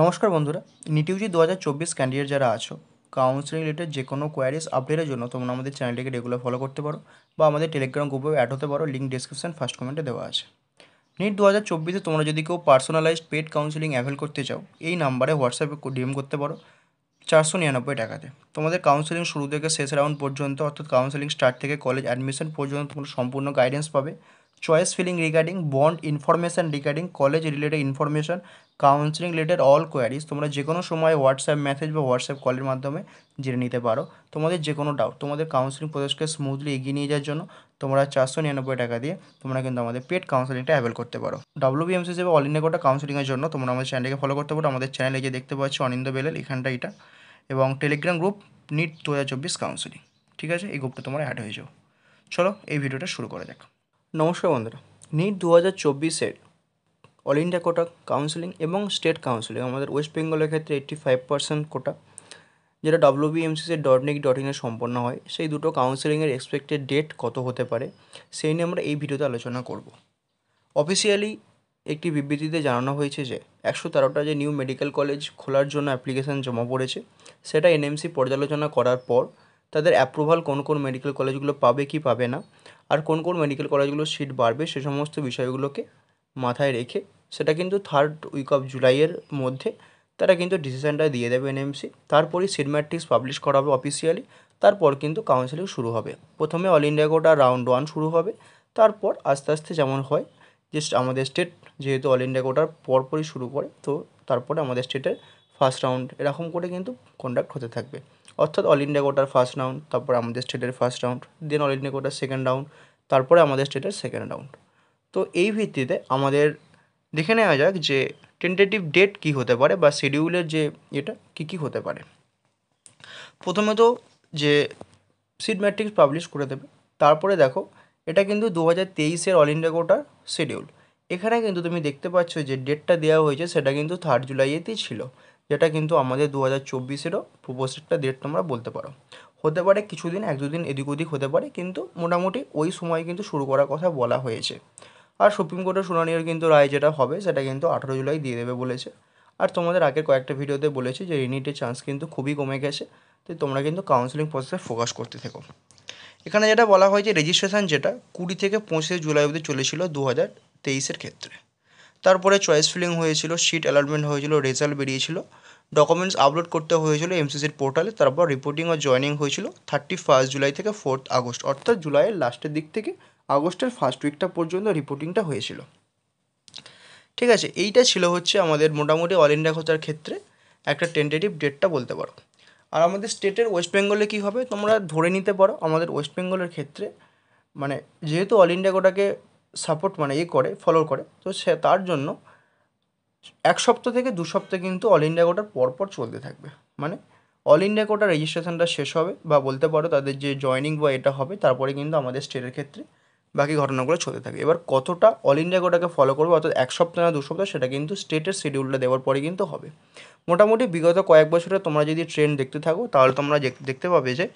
নমস্কার বন্ধুরা নিটিউজি দু হাজার চব্বিশ ক্যান্ডিডেট যারা আছো কাউন্সিলিং রিলেটেড যে কোনো কোয়ারিজ আপডেটের জন্য তোমরা আমাদের চ্যানেলটিকে রেগুলার ফলো করতে পারো বা আমাদের টেলিগ্রাম গ্রুপে অ্যাড হতে পারো লিঙ্ক ডিসক্রিপশন ফার্স্ট কমেন্টে দেওয়া আছে নিট দু হাজার চব্বিশে তোমরা যদি কেউ পার্সোনালাইজড পেড কাউন্সিলিং অ্যাভেল করতে চাও এই নাম্বারে হোয়াটসঅ্যাপে ডিএম করতে পারো চারশো নিরানব্বই টাকাতে তোমাদের কাউন্সেলিং শুরু থেকে শেষ রাউন্ড পর্যন্ত অর্থাৎ কাউন্সেলিং স্টার্ট থেকে কলেজ অ্যাডমিশন পর্যন্ত তোমরা সম্পূর্ণ গাইডেন্স পাবে choice filling regarding bond information regarding college related information counselling related all queries তোমরা যে কোনো সময় হোয়াটসঅ্যাপ মেসেজ বা হোয়াটসঅ্যাপ কলের মাধ্যমে জেনে নিতে পারো তোমাদের যে কোনো ডাউট তোমাদের কাউন্সিলিং প্রসেসকে স্মুথলি এগিয়ে নিয়ে যাওয়ার জন্য তোমরা চারশো নিরানব্বই টাকা দিয়ে তোমরা কিন্তু আমাদের পেড কাউন্সিলিংটা অ্যাভেল করতে পারো বিএমসি হিসেবে অল ইন্ডিয়া কোটা কাউন্সিলিংয়ের জন্য তোমরা আমাদের চ্যানেলকে ফলো করতে পারো আমাদের চ্যানেলে গিয়ে দেখতে পাচ্ছ অনিন্দ বেলেল এখানটা এটা এবং টেলিগ্রাম গ্রুপ নিট দু হাজার চব্বিশ কাউন্সিলিং ঠিক আছে এই গ্রুপটা তোমরা অ্যাড হয়ে যাও চলো এই ভিডিওটা শুরু করা যাক নমস্কার বন্ধুরা নিট দু হাজার চব্বিশের অল ইন্ডিয়া কোটা কাউন্সিলিং এবং স্টেট কাউন্সিলিং আমাদের ওয়েস্ট বেঙ্গলের ক্ষেত্রে এইট্টি ফাইভ পার্সেন্ট কোটা যেটা ডাব্লিউবিএমসিসি ডট নিক ডট ইনে সম্পন্ন হয় সেই দুটো কাউন্সিলিংয়ের এক্সপেক্টেড ডেট কত হতে পারে সেই নিয়ে আমরা এই ভিডিওতে আলোচনা করব অফিসিয়ালি একটি বিবৃতিতে জানানো হয়েছে যে একশো তেরোটা যে নিউ মেডিকেল কলেজ খোলার জন্য অ্যাপ্লিকেশান জমা পড়েছে সেটা এনএমসি পর্যালোচনা করার পর তাদের অ্যাপ্রুভাল কোন কোন মেডিকেল কলেজগুলো পাবে কি পাবে না আর কোন কোন মেডিকেল কলেজগুলোর সিট বাড়বে সে সমস্ত বিষয়গুলোকে মাথায় রেখে সেটা কিন্তু থার্ড উইক অফ জুলাইয়ের মধ্যে তারা কিন্তু ডিসিশানটা দিয়ে দেবে এনএমসি তারপরই সিট ম্যাট্রিক্স পাবলিশ করা হবে অফিসিয়ালি তারপর কিন্তু কাউন্সেলিং শুরু হবে প্রথমে all India quota round one শুরু হবে তারপর আস্তে আস্তে যেমন হয় যে আমাদের স্টেট যেহেতু অল ইন্ডিয়া কোটার পরপরই শুরু করে তো তারপরে আমাদের স্টেটের ফার্স্ট রাউন্ড এরকম করে কিন্তু কন্ডাক্ট হতে থাকবে অর্থাৎ অল ইন্ডিয়া কোটার ফার্স্ট রাউন্ড তারপর আমাদের স্টেটের first round then all India কোটার সেকেন্ড রাউন্ড তারপরে আমাদের স্টেটের সেকেন্ড রাউন্ড তো এই ভিত্তিতে আমাদের দেখে নেওয়া যাক যে টেন্টেটিভ ডেট কি হতে পারে বা শিডিউলের যে এটা কি কি হতে পারে প্রথমে তো যে সিট ম্যাট্রিক্স পাবলিশ করে দেবে তারপরে দেখো এটা কিন্তু দু হাজার তেইশের অল ইন্ডিয়া কোটার শিডিউল এখানে কিন্তু তুমি দেখতে পাচ্ছ যে ডেটটা দেওয়া হয়েছে সেটা কিন্তু থার্ড জুলাইয়েতেই ছিল যেটা কিন্তু আমাদের দু হাজার চব্বিশেরও প্রোপোসেটটা ডেট তোমরা বলতে পারো হতে পারে কিছুদিন এক দুদিন এদিক ওদিক হতে পারে কিন্তু মোটামুটি ওই সময় কিন্তু শুরু করার কথা বলা হয়েছে আর সুপ্রিম কোর্টের শুনানির কিন্তু রায় যেটা হবে সেটা কিন্তু আঠেরো জুলাই দিয়ে দেবে বলেছে আর তোমাদের আগের কয়েকটা ভিডিওতে বলেছি যে রিনিটের চান্স কিন্তু খুবই কমে গেছে তো তোমরা কিন্তু কাউন্সেলিং প্রসেসে ফোকাস করতে থেকো এখানে যেটা বলা হয়েছে রেজিস্ট্রেশন যেটা কুড়ি থেকে পঁচিশে জুলাই অবধি চলেছিল দু হাজার তেইশের ক্ষেত্রে তারপরে চয়েস ফিলিং হয়েছিল সিট অ্যালটমেন্ট হয়েছিল রেজাল্ট বেরিয়েছিল ডকুমেন্টস আপলোড করতে হয়েছিল এমসিসির পোর্টালে তারপর রিপোর্টিং ও জয়নিং হয়েছিল থার্টি ফার্স্ট জুলাই থেকে ফোর্থ আগস্ট অর্থাৎ জুলাইয়ের লাস্টের দিক থেকে আগস্টের ফার্স্ট উইকটা পর্যন্ত রিপোর্টিংটা হয়েছিল ঠিক আছে এইটা ছিল হচ্ছে আমাদের মোটামুটি অল ইন্ডিয়া খোঁজার ক্ষেত্রে একটা টেন্টেটিভ ডেটটা বলতে পারো আর আমাদের স্টেটের ওয়েস্ট বেঙ্গলে কী হবে তোমরা ধরে নিতে পারো আমাদের ওয়েস্ট বেঙ্গলের ক্ষেত্রে মানে যেহেতু অল ইন্ডিয়া কোটাকে সাপোর্ট মানে ইয়ে করে ফলো করে তো সে তার জন্য এক সপ্তাহ থেকে দু সপ্তাহ কিন্তু অল ইন্ডিয়া কোটার পরপর চলতে থাকবে মানে অল ইন্ডিয়া কোটার রেজিস্ট্রেশনটা শেষ হবে বা বলতে পারো তাদের যে জয়নিং বা এটা হবে তারপরে কিন্তু আমাদের স্টেটের ক্ষেত্রে বাকি ঘটনাগুলো চলতে থাকে এবার কতটা অল ইন্ডিয়া কোটাকে ফলো করবে অর্থাৎ এক সপ্তাহ না দু সপ্তাহ সেটা কিন্তু স্টেটের শিডিউলটা দেওয়ার পরে কিন্তু হবে মোটামুটি বিগত কয়েক বছরে তোমরা যদি ট্রেন দেখতে থাকো তাহলে তোমরা দেখতে পাবে যে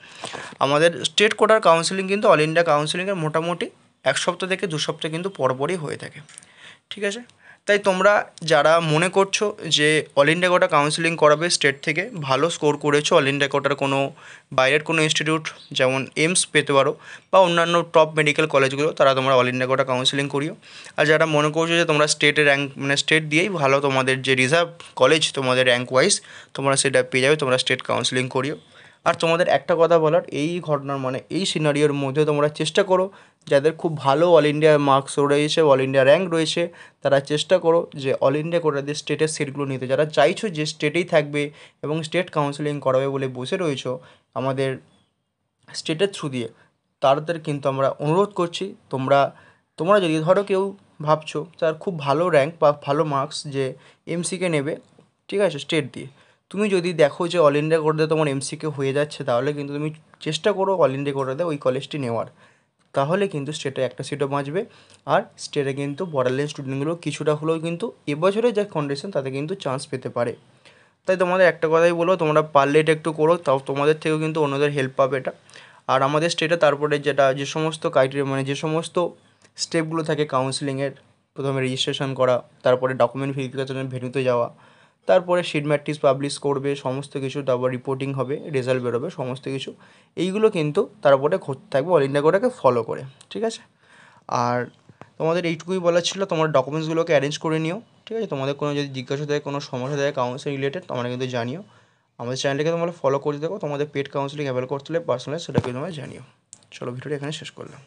আমাদের স্টেট কোটার কাউন্সিলিং কিন্তু অল ইন্ডিয়া কাউন্সিলিংয়ের মোটামুটি এক সপ্তাহ থেকে দু সপ্তাহ কিন্তু পরপরই হয়ে থাকে ঠিক আছে তাই তোমরা যারা মনে করছো যে অল ইন্ডিয়া কোটা কাউন্সিলিং করাবে স্টেট থেকে ভালো স্কোর করেছো অল ইন্ডিয়া কোটার কোনো বাইরের কোনো ইনস্টিটিউট যেমন এমস পেতে পারো বা অন্যান্য টপ মেডিকেল কলেজগুলো তারা তোমরা অল ইন্ডিয়া কোটা কাউন্সিলিং করিও আর যারা মনে করছো যে তোমরা স্টেটে র্যাঙ্ক মানে স্টেট দিয়েই ভালো তোমাদের যে রিজার্ভ কলেজ তোমাদের র্যাঙ্ক ওয়াইজ তোমরা সেটা পেয়ে যাবে তোমরা স্টেট কাউন্সিলিং করিও আর তোমাদের একটা কথা বলার এই ঘটনার মানে এই সিনারিওর মধ্যে তোমরা চেষ্টা করো যাদের খুব ভালো অল ইন্ডিয়া মার্কস রয়েছে অল ইন্ডিয়া র্যাঙ্ক রয়েছে তারা চেষ্টা করো যে অল ইন্ডিয়া করে দিয়ে স্টেটের সিটগুলো নিতে যারা চাইছো যে স্টেটেই থাকবে এবং স্টেট কাউন্সিলিং করাবে বলে বসে রয়েছো আমাদের স্টেটের থ্রু দিয়ে তাদের কিন্তু আমরা অনুরোধ করছি তোমরা তোমরা যদি ধরো কেউ ভাবছো তার খুব ভালো র্যাঙ্ক বা ভালো মার্কস যে এমসিকে নেবে ঠিক আছে স্টেট দিয়ে তুমি যদি দেখো যে অল ইন্ডিয়া কোটাতে তোমার এমসিকে হয়ে যাচ্ছে তাহলে কিন্তু তুমি চেষ্টা করো অল ইন্ডিয়া কোটাতে ওই কলেজটি নেওয়ার তাহলে কিন্তু স্টেটে একটা সিটও বাঁচবে আর স্টেটে কিন্তু বর্ডারলেস স্টুডেন্টগুলো কিছুটা হলেও কিন্তু এবছরে যা কন্ডিশন তাতে কিন্তু চান্স পেতে পারে তাই তোমাদের একটা কথাই বলবো তোমরা পারলে এটা একটু করো তাও তোমাদের থেকেও কিন্তু অন্যদের হেল্প পাবে এটা আর আমাদের স্টেটে তারপরে যেটা যে সমস্ত ক্রাইটেরিয়া মানে যে সমস্ত স্টেপগুলো থাকে কাউন্সিলিংয়ের প্রথমে রেজিস্ট্রেশন করা তারপরে ডকুমেন্ট ভেরিফিকেশনের ভেন্যুতে যাওয়া তারপরে শিট ম্যাট্রিক্স পাবলিশ করবে সমস্ত কিছু তারপর রিপোর্টিং হবে রেজাল্ট বেরোবে সমস্ত কিছু এইগুলো কিন্তু তারপরে ঘটতে থাকবে অল ইন্ডিয়া গোটাকে ফলো করে ঠিক আছে আর তোমাদের এইটুকুই বলার ছিল তোমার ডকুমেন্টসগুলোকে অ্যারেঞ্জ করে নিও ঠিক আছে তোমাদের কোনো যদি জিজ্ঞাসা থাকে কোনো সমস্যা থাকে কাউন্সিলিং রিলেটেড তোমরা কিন্তু জানিও আমাদের চ্যানেলটাকে তোমরা ফলো করে দেখো তোমাদের পেড কাউন্সিলিং অ্যাভেল করতে হলে পার্সোনালি সেটাকে তোমরা জানিও চলো ভিডিওটা এখানে শেষ করলাম